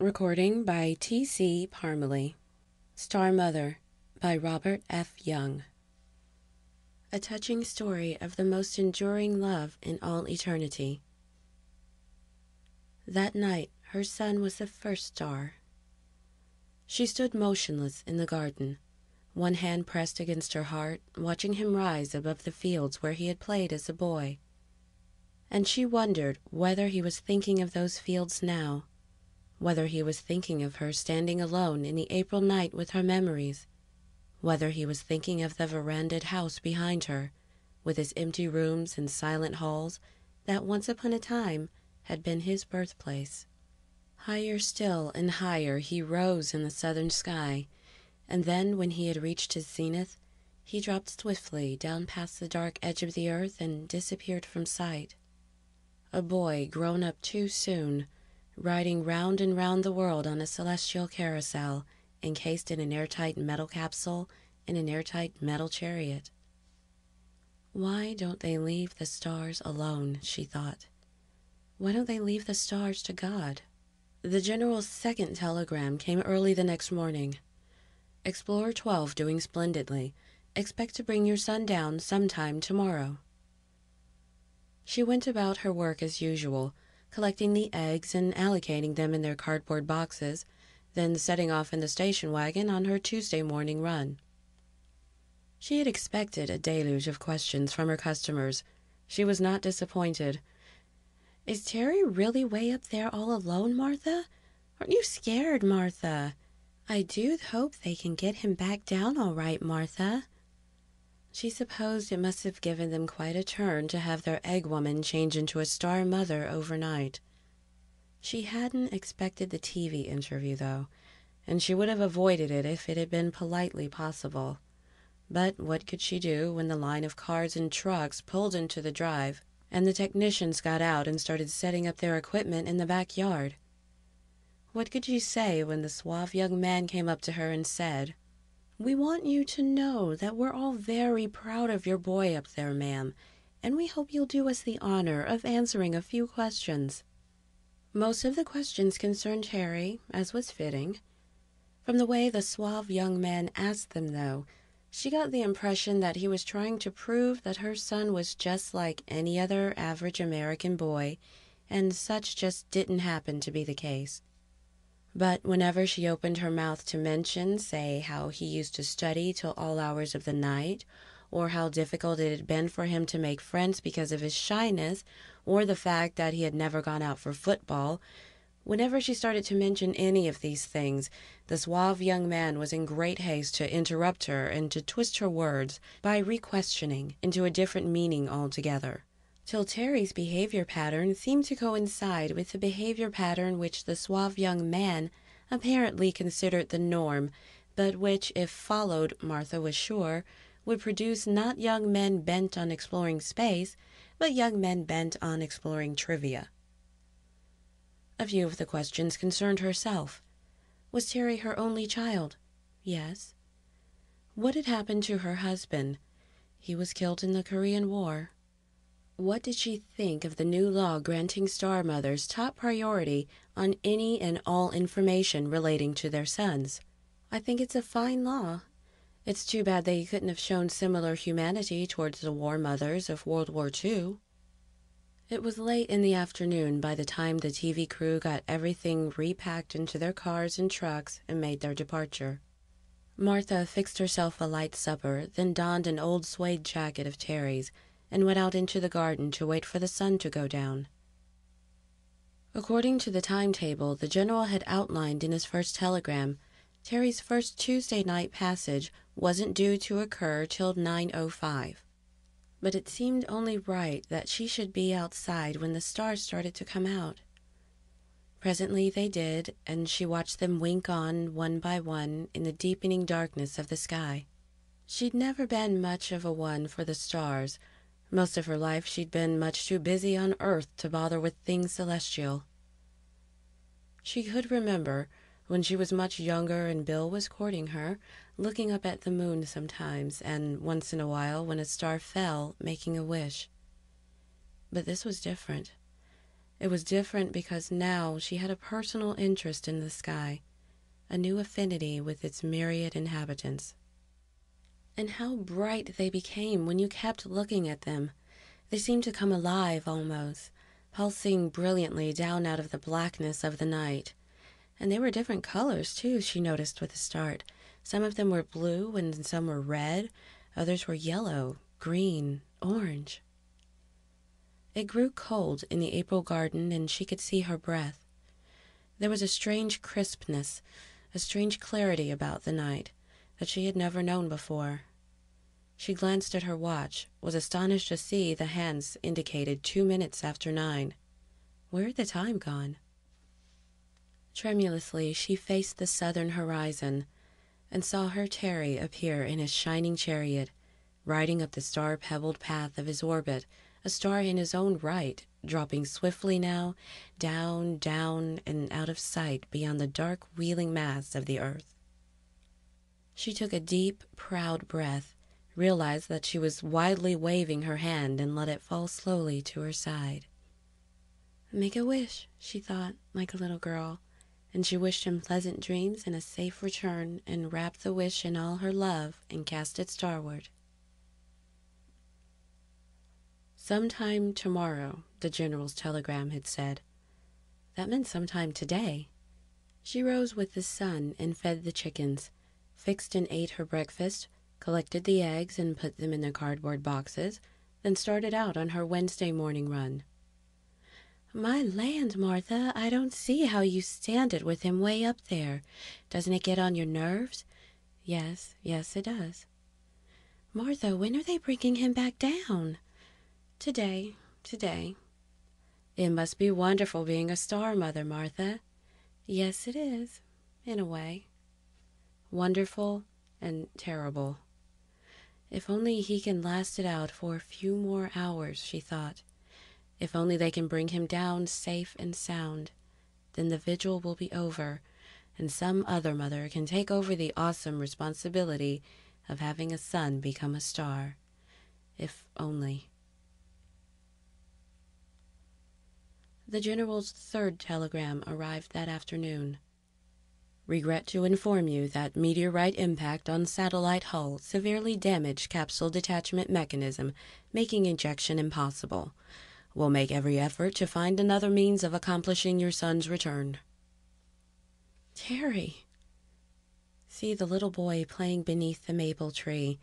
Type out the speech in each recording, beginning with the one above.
Recording by T.C. Parmalee. Star Mother by Robert F. Young. A touching story of the most enduring love in all eternity. That night, her son was the first star. She stood motionless in the garden, one hand pressed against her heart, watching him rise above the fields where he had played as a boy. And she wondered whether he was thinking of those fields now whether he was thinking of her standing alone in the April night with her memories, whether he was thinking of the verandaed house behind her, with its empty rooms and silent halls that once upon a time had been his birthplace. Higher still and higher he rose in the southern sky, and then when he had reached his zenith, he dropped swiftly down past the dark edge of the earth and disappeared from sight. A boy grown up too soon riding round and round the world on a celestial carousel, encased in an airtight metal capsule in an airtight metal chariot. Why don't they leave the stars alone? she thought. Why don't they leave the stars to God? The General's second telegram came early the next morning. Explorer 12 doing splendidly. Expect to bring your son down sometime tomorrow. She went about her work as usual, collecting the eggs and allocating them in their cardboard boxes, then setting off in the station wagon on her Tuesday morning run. She had expected a deluge of questions from her customers. She was not disappointed. Is Terry really way up there all alone, Martha? Aren't you scared, Martha? I do hope they can get him back down all right, Martha. She supposed it must have given them quite a turn to have their egg woman change into a star mother overnight. She hadn't expected the TV interview, though, and she would have avoided it if it had been politely possible. But what could she do when the line of cars and trucks pulled into the drive and the technicians got out and started setting up their equipment in the backyard? What could she say when the suave young man came up to her and said, we want you to know that we're all very proud of your boy up there, ma'am, and we hope you'll do us the honor of answering a few questions. Most of the questions concerned Harry, as was fitting. From the way the suave young man asked them, though, she got the impression that he was trying to prove that her son was just like any other average American boy, and such just didn't happen to be the case. But whenever she opened her mouth to mention, say, how he used to study till all hours of the night, or how difficult it had been for him to make friends because of his shyness, or the fact that he had never gone out for football, whenever she started to mention any of these things, the suave young man was in great haste to interrupt her and to twist her words, by re questioning, into a different meaning altogether till Terry's behavior pattern seemed to coincide with the behavior pattern which the suave young man apparently considered the norm, but which, if followed, Martha was sure, would produce not young men bent on exploring space, but young men bent on exploring trivia. A few of the questions concerned herself. Was Terry her only child? Yes. What had happened to her husband? He was killed in the Korean War. What did she think of the new law granting star mothers top priority on any and all information relating to their sons? I think it's a fine law. It's too bad they couldn't have shown similar humanity towards the war mothers of World War II. It was late in the afternoon by the time the TV crew got everything repacked into their cars and trucks and made their departure. Martha fixed herself a light supper, then donned an old suede jacket of Terry's and went out into the garden to wait for the sun to go down. According to the timetable the general had outlined in his first telegram, Terry's first Tuesday night passage wasn't due to occur till 9.05. But it seemed only right that she should be outside when the stars started to come out. Presently they did, and she watched them wink on one by one in the deepening darkness of the sky. She'd never been much of a one for the stars, most of her life she'd been much too busy on Earth to bother with things celestial. She could remember, when she was much younger and Bill was courting her, looking up at the moon sometimes, and once in a while, when a star fell, making a wish. But this was different. It was different because now she had a personal interest in the sky, a new affinity with its myriad inhabitants and how bright they became when you kept looking at them. They seemed to come alive almost, pulsing brilliantly down out of the blackness of the night. And they were different colors, too, she noticed with a start. Some of them were blue and some were red, others were yellow, green, orange. It grew cold in the April garden, and she could see her breath. There was a strange crispness, a strange clarity about the night that she had never known before. She glanced at her watch, was astonished to see the hands indicated two minutes after nine. Where had the time gone? Tremulously, she faced the southern horizon and saw her Terry appear in his shining chariot, riding up the star pebbled path of his orbit, a star in his own right, dropping swiftly now, down, down, and out of sight beyond the dark, wheeling mass of the earth. She took a deep, proud breath realized that she was wildly waving her hand and let it fall slowly to her side. Make a wish, she thought, like a little girl, and she wished him pleasant dreams and a safe return and wrapped the wish in all her love and cast it starward. Sometime tomorrow, the general's telegram had said. That meant sometime today. She rose with the sun and fed the chickens, fixed and ate her breakfast, collected the eggs and put them in their cardboard boxes, then started out on her Wednesday morning run. My land, Martha, I don't see how you stand it with him way up there. Doesn't it get on your nerves? Yes, yes, it does. Martha, when are they bringing him back down? Today, today. It must be wonderful being a star mother, Martha. Yes, it is, in a way. Wonderful and terrible. If only he can last it out for a few more hours, she thought. If only they can bring him down safe and sound. Then the vigil will be over, and some other mother can take over the awesome responsibility of having a son become a star. If only. The General's third telegram arrived that afternoon. Regret to inform you that meteorite impact on satellite hull severely damaged capsule detachment mechanism, making ejection impossible. We'll make every effort to find another means of accomplishing your son's return. Terry! See the little boy playing beneath the maple tree,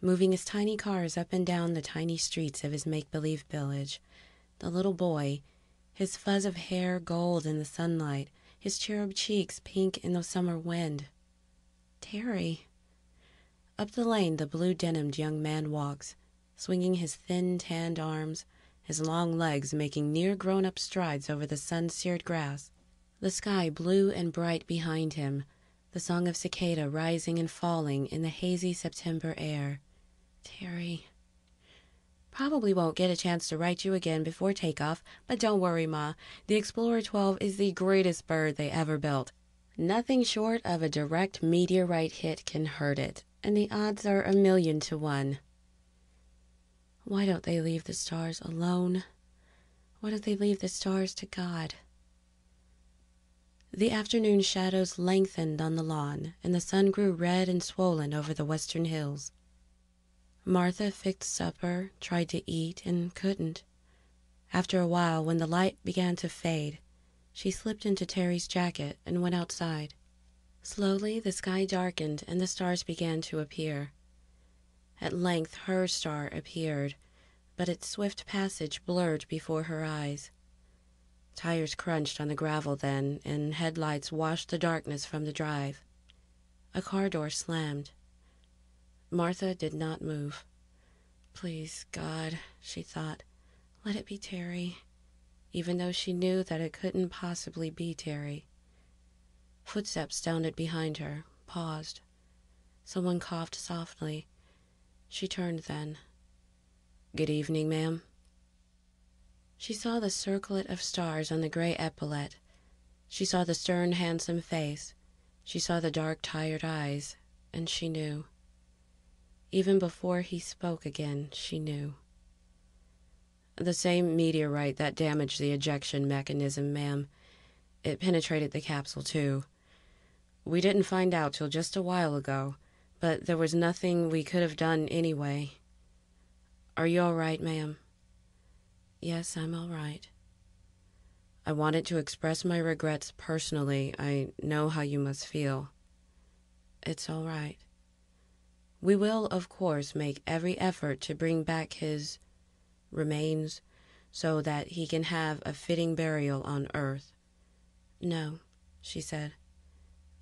moving his tiny cars up and down the tiny streets of his make-believe village. The little boy, his fuzz of hair gold in the sunlight, his cherub cheeks pink in the summer wind. Terry. Up the lane, the blue denimed young man walks, swinging his thin, tanned arms, his long legs making near grown up strides over the sun seared grass. The sky blue and bright behind him, the song of cicada rising and falling in the hazy September air. Terry. Probably won't get a chance to write you again before takeoff, but don't worry, Ma. The Explorer 12 is the greatest bird they ever built. Nothing short of a direct meteorite hit can hurt it, and the odds are a million to one. Why don't they leave the stars alone? Why don't they leave the stars to God? The afternoon shadows lengthened on the lawn, and the sun grew red and swollen over the western hills. Martha fixed supper, tried to eat, and couldn't. After a while, when the light began to fade, she slipped into Terry's jacket and went outside. Slowly, the sky darkened and the stars began to appear. At length, her star appeared, but its swift passage blurred before her eyes. Tires crunched on the gravel then, and headlights washed the darkness from the drive. A car door slammed. Martha did not move. Please, God, she thought, let it be Terry, even though she knew that it couldn't possibly be Terry. Footsteps sounded behind her, paused. Someone coughed softly. She turned then. Good evening, ma'am. She saw the circlet of stars on the gray epaulette. She saw the stern, handsome face. She saw the dark, tired eyes, and she knew. Even before he spoke again, she knew. The same meteorite that damaged the ejection mechanism, ma'am. It penetrated the capsule, too. We didn't find out till just a while ago, but there was nothing we could have done anyway. Are you all right, ma'am? Yes, I'm all right. I wanted to express my regrets personally. I know how you must feel. It's all right. We will, of course, make every effort to bring back his remains so that he can have a fitting burial on earth. No, she said.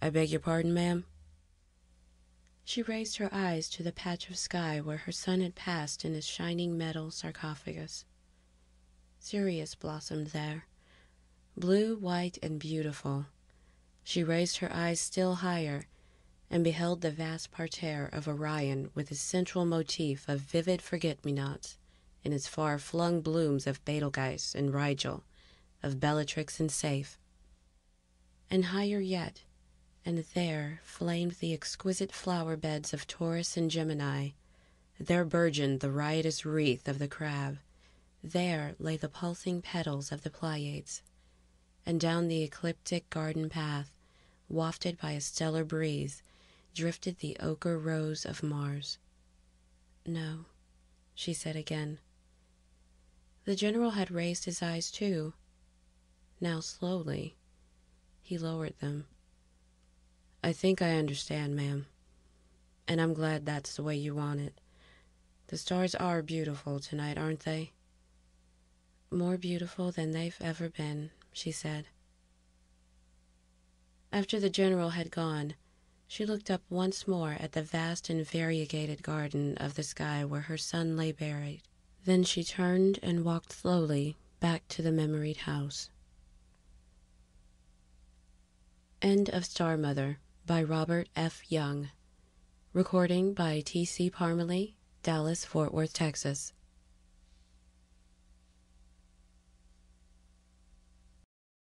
I beg your pardon, ma'am? She raised her eyes to the patch of sky where her son had passed in his shining metal sarcophagus. Sirius blossomed there, blue, white, and beautiful. She raised her eyes still higher and beheld the vast parterre of Orion with its central motif of vivid forget-me-nots and its far-flung blooms of Betelgeuse and Rigel, of Bellatrix and Safe. And higher yet, and there flamed the exquisite flower beds of Taurus and Gemini. There burgeoned the riotous wreath of the crab. There lay the pulsing petals of the Pleiades. And down the ecliptic garden path, wafted by a stellar breeze, drifted the ochre rose of Mars. No, she said again. The general had raised his eyes too. Now slowly, he lowered them. I think I understand, ma'am. And I'm glad that's the way you want it. The stars are beautiful tonight, aren't they? More beautiful than they've ever been, she said. After the general had gone, she looked up once more at the vast and variegated garden of the sky where her son lay buried. Then she turned and walked slowly back to the memoried house. End of Star Mother by Robert F. Young. Recording by T.C. Parmalee, Dallas, Fort Worth, Texas.